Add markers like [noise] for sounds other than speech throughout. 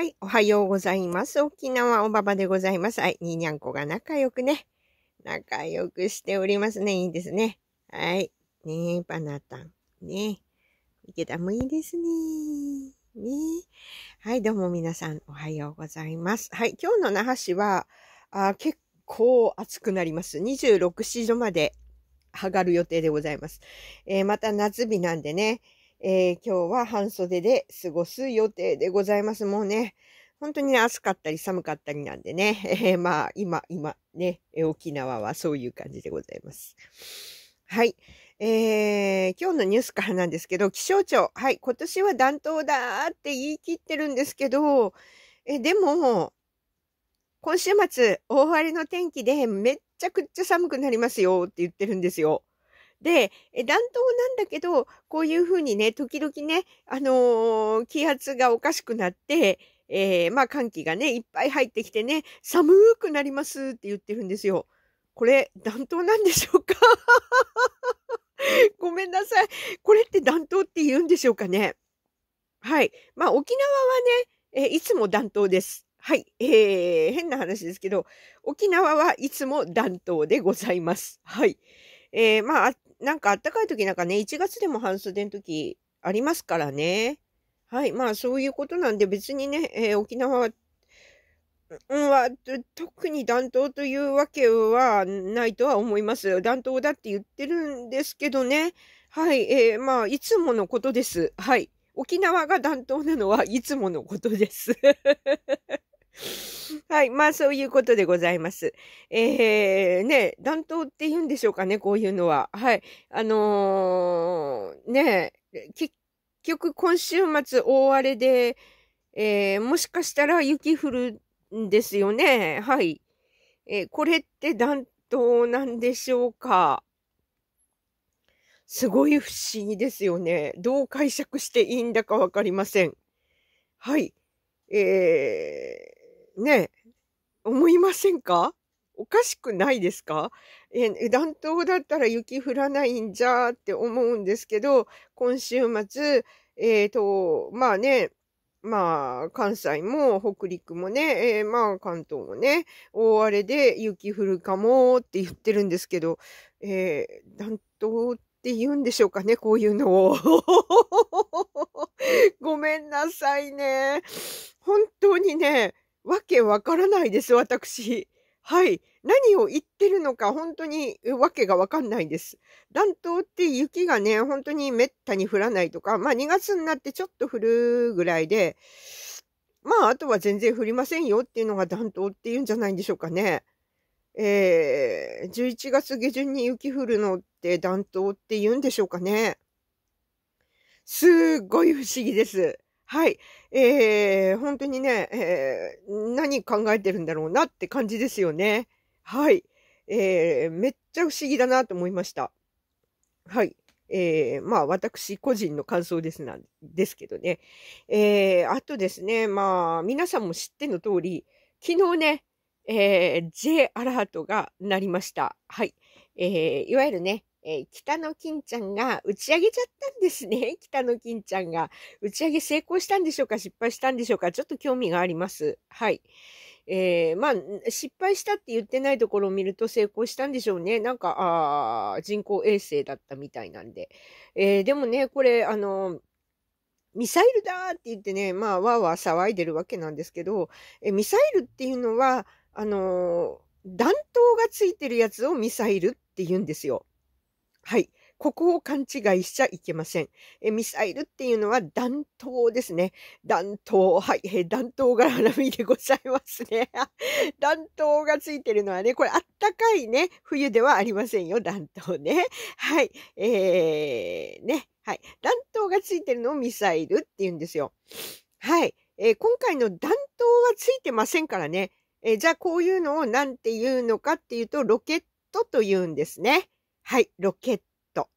はい、おはようございます。沖縄おばばでございます。はい、にーにゃんこが仲良くね、仲良くしておりますね。いいですね。はい。ねえ、バナタン。ねえ。池田もいいですね。ねえ。はい、どうも皆さん、おはようございます。はい、今日の那覇市は、あ結構暑くなります。26、市度まで上がる予定でございます。えー、また夏日なんでね、えー、今日は半袖で過ごす予定でございます。もうね、本当に、ね、暑かったり寒かったりなんでね、えー、まあ今、今ね、沖縄はそういう感じでございます。はい。えー、今日のニュースからなんですけど、気象庁、はい、今年は暖冬だって言い切ってるんですけど、え、でも、今週末、大荒れの天気でめっちゃくちゃ寒くなりますよって言ってるんですよ。で、暖冬なんだけど、こういうふうにね、時々ね、あのー、気圧がおかしくなって、えー、まあ寒気がね、いっぱい入ってきてね、寒くなりますって言ってるんですよ。これ、暖冬なんでしょうか [laughs] ごめんなさい。これって暖冬って言うんでしょうかね。はい。まあ沖縄はね、えいつも暖冬です。はい、えー、変な話ですけど、沖縄はいつも暖冬でございます。はい。えー、まあ、なんかあったかい時なんかね、1月でも半袖の時ありますからね。はい。まあそういうことなんで別にね、えー、沖縄は、は、特に暖冬というわけはないとは思います。暖冬だって言ってるんですけどね。はい。えー、まあいつものことです。はい。沖縄が暖冬なのはいつものことです。はい。まあ、そういうことでございます。えー、ね、暖冬って言うんでしょうかね、こういうのは。はい。あのー、ね、結局今週末大荒れで、えー、もしかしたら雪降るんですよね。はい。えー、これって暖冬なんでしょうかすごい不思議ですよね。どう解釈していいんだかわかりません。はい。えー、ね思いませんかおかしくないですかえ、暖冬だったら雪降らないんじゃって思うんですけど、今週末、えっ、ー、と、まあね、まあ、関西も北陸もね、えー、まあ、関東もね、大荒れで雪降るかもって言ってるんですけど、えー、暖冬って言うんでしょうかね、こういうのを。[laughs] ごめんなさいね。本当にね、わけわからないです、私。はい。何を言ってるのか本当にわけがわかんないです。暖冬って雪がね、本当にめったに降らないとか、まあ2月になってちょっと降るぐらいで、まああとは全然降りませんよっていうのが暖冬っていうんじゃないんでしょうかね。えー、11月下旬に雪降るのって暖冬って言うんでしょうかね。すっごい不思議です。はい。えー、本当にね、えー、何考えてるんだろうなって感じですよね。はい。えー、めっちゃ不思議だなと思いました。はい。えー、まあ私個人の感想ですなんですけどね。えー、あとですね、まあ皆さんも知っての通り、昨日ね、えー、J アラートが鳴りました。はい。えー、いわゆるね、えー、北野金ちゃんが打ち上げちゃったんですね。[laughs] 北野金ちゃんが。打ち上げ成功したんでしょうか失敗したんでしょうかちょっと興味があります。はい。えー、まあ、失敗したって言ってないところを見ると成功したんでしょうね。なんか、ああ、人工衛星だったみたいなんで。えー、でもね、これ、あの、ミサイルだって言ってね、まあ、わーわー騒いでるわけなんですけど、えミサイルっていうのは、あの弾頭がついてるやつをミサイルって言うんですよ。はい。ここを勘違いしちゃいけません。えミサイルっていうのは弾頭ですね。弾頭。はい。え弾頭が花見でございますね。[laughs] 弾頭がついてるのはね、これあったかいね、冬ではありませんよ、弾頭ね。はい。えー、ね。はい。弾頭がついてるのをミサイルって言うんですよ。はい。えー、今回の弾頭はついてませんからね。えー、じゃあこういうのを何て言うのかっていうと、ロケットと言うんですね。はい、ロケット。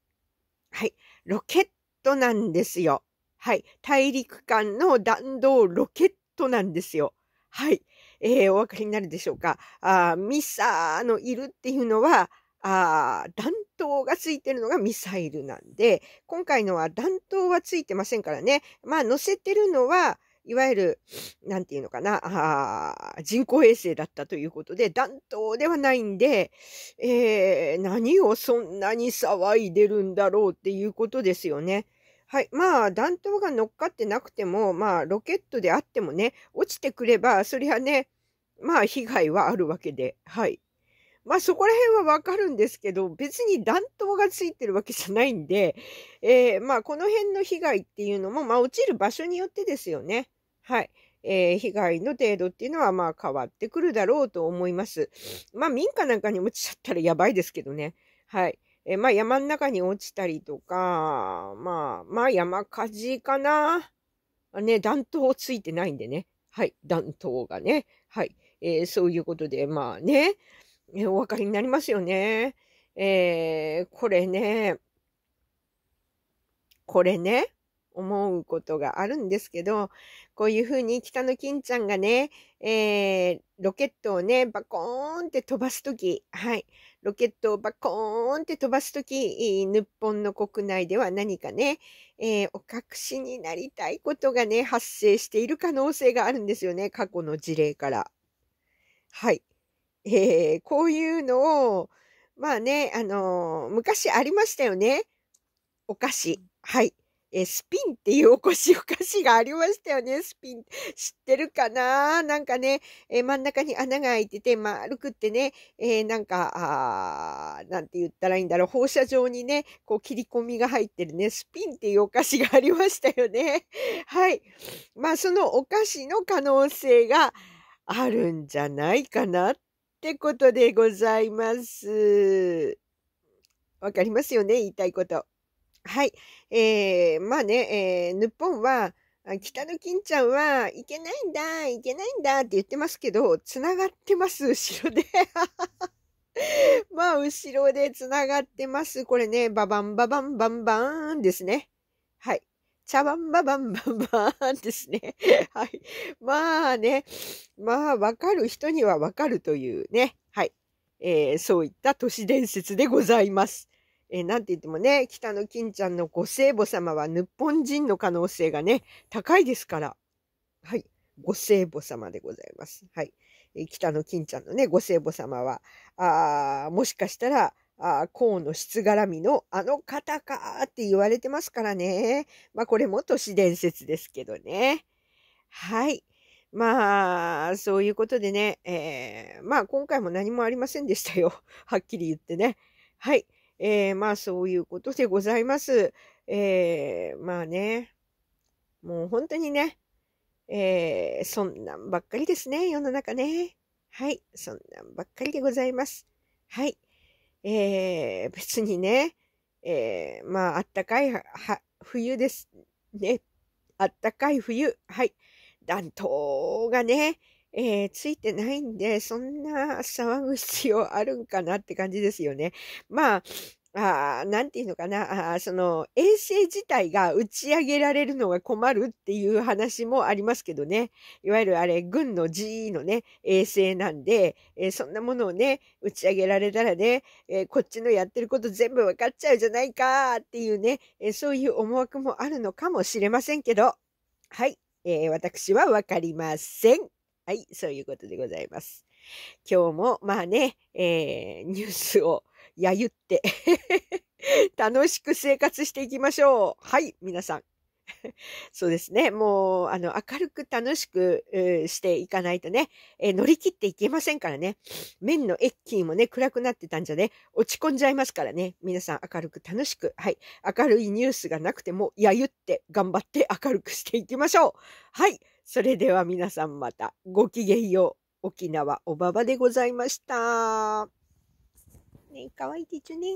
はい、ロケットなんですよ。はい、大陸間の弾道ロケットなんですよ。はい、えー、お分かりになるでしょうか。あミサーのいるっていうのは、あ弾頭がついてるのがミサイルなんで、今回のは弾頭はついてませんからね。まあ、乗せてるのは、いわゆる、なんていうのかな、人工衛星だったということで、弾頭ではないんで、えー、何をそんなに騒いでるんだろうっていうことですよね。はい。まあ、弾頭が乗っかってなくても、まあ、ロケットであってもね、落ちてくれば、そりゃね、まあ、被害はあるわけで、はい。まあそこら辺はわかるんですけど、別に弾頭がついてるわけじゃないんで、えー、まあこの辺の被害っていうのも、まあ落ちる場所によってですよね。はい。えー、被害の程度っていうのはまあ変わってくるだろうと思います。まあ民家なんかに落ちちゃったらやばいですけどね。はい。えー、まあ山の中に落ちたりとか、まあ、まあ山火事かな。ね、暖冬ついてないんでね。はい。暖冬がね。はい。えー、そういうことで、まあね、えー、お分かりになりますよね。えー、これね、これね、思うことがあるんですけど、こういうふうに北の金ちゃんがね、えー、ロケットをね、バコーンって飛ばすとき、はい、ロケットをバコーンって飛ばすとき、日本の国内では何かね、えー、お隠しになりたいことがね、発生している可能性があるんですよね、過去の事例から。はい。えー、こういうのを、まあね、あの昔ありましたよね。お菓子。はい。えスピンっていうおこしお菓子がありましたよね。スピン。知ってるかななんかね、え真ん中に穴が開いてて丸くってね、えー、なんか、あなんて言ったらいいんだろう。放射状にね、こう切り込みが入ってるね、スピンっていうお菓子がありましたよね。[laughs] はい。まあ、そのお菓子の可能性があるんじゃないかなってことでございます。わかりますよね言いたいこと。はい。えー、まあね、えー、日本は、北の金ちゃんは、いけないんだ、いけないんだって言ってますけど、繋がってます、後ろで。[laughs] まあ、後ろで繋がってます。これね、ババンババンバンバーンですね。はい。茶碗ババンバンバーンですね。[laughs] はい。まあね、まあ、わかる人にはわかるというね。はい。えー、そういった都市伝説でございます。えー、なんて言ってもね、北野金ちゃんのご聖母様は日本人の可能性がね、高いですから。はい。ご聖母様でございます。はい。え北野金ちゃんのね、ご聖母様は、あもしかしたら、あ河の質絡みのあの方かって言われてますからね。まあこれも都市伝説ですけどね。はい。まあ、そういうことでね、えー、まあ今回も何もありませんでしたよ。はっきり言ってね。はい。えー、まあそういうことでございます。えー、まあね、もう本当にね、えー、そんなんばっかりですね、世の中ね。はい、そんなんばっかりでございます。はい。えー、別にね、えー、まあ、あったかいは冬ですね。あったかい冬。はい。暖冬がね、えー、ついてないんで、そんな騒ぐ必要あるんかなって感じですよね。まあ、あなんていうのかなあ、その衛星自体が打ち上げられるのが困るっていう話もありますけどね。いわゆるあれ、軍の G のね、衛星なんで、えー、そんなものをね、打ち上げられたらね、えー、こっちのやってること全部わかっちゃうじゃないかっていうね、えー、そういう思惑もあるのかもしれませんけど、はい、え私はわかりません。はい、そういうことでございます。今日も、まあね、えー、ニュースをやゆって [laughs] 楽しく生活していきましょう。はい、皆さん。[laughs] そうですね。もう、あの、明るく楽しく、えー、していかないとね、えー、乗り切っていけませんからね。面のエッキーもね、暗くなってたんじゃね、落ち込んじゃいますからね。皆さん明るく楽しく、はい。明るいニュースがなくても、やゆって頑張って明るくしていきましょう。はい。それでは皆さんまたごきげんよう。沖縄おばばでございました。ね、かわいいでちゅね。